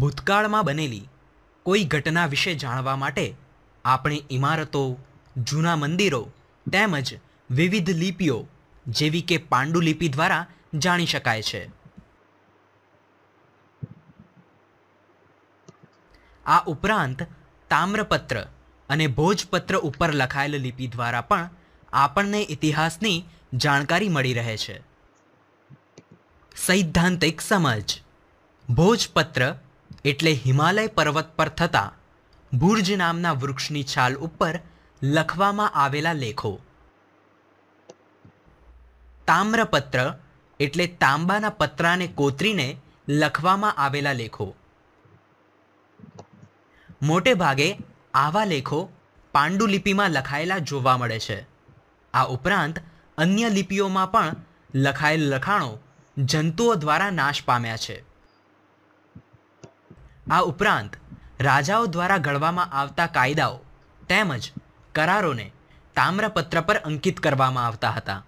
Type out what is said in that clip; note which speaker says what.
Speaker 1: ભૂતકાળમાં બનેલી કોઈ ઘટના વિશે જાણવા માટે આપણે ઇમારતો જૂના મંદિરો તેમજ વિવિધ લિપિઓ જેવી કે પાંડુલિપિ દ્વારા જાણી શકાય છે આ ઉપરાંત તામ્રપત્ર અને ભોજપત્ર ઉપર લખાયેલ લિપિ દ્વારા પણ આપણને ઇતિહાસની જાણકારી મળી રહે છે સૈદ્ધાંતિક સમજ ભોજપત્ર એટલે હિમાલય પર્વત પર થતા ભુર્જ નામના વૃક્ષની છાલ ઉપર લખવામાં આવેલા લેખો તામ્રપત્ર એટલે તાંબાના પત્રાને કોતરીને લખવામાં આવેલા લેખો મોટે ભાગે આવા લેખો પાંડુલિપિમાં લખાયેલા જોવા મળે છે આ ઉપરાંત અન્ય લિપિઓમાં પણ લખાયેલ લખાણો જંતુઓ દ્વારા નાશ પામ્યા છે આ ઉપરાંત રાજાઓ દ્વારા ઘડવામાં આવતા કાયદાઓ તેમજ કરારોને તામ્રપત્ર પર અંકિત કરવામાં આવતા હતા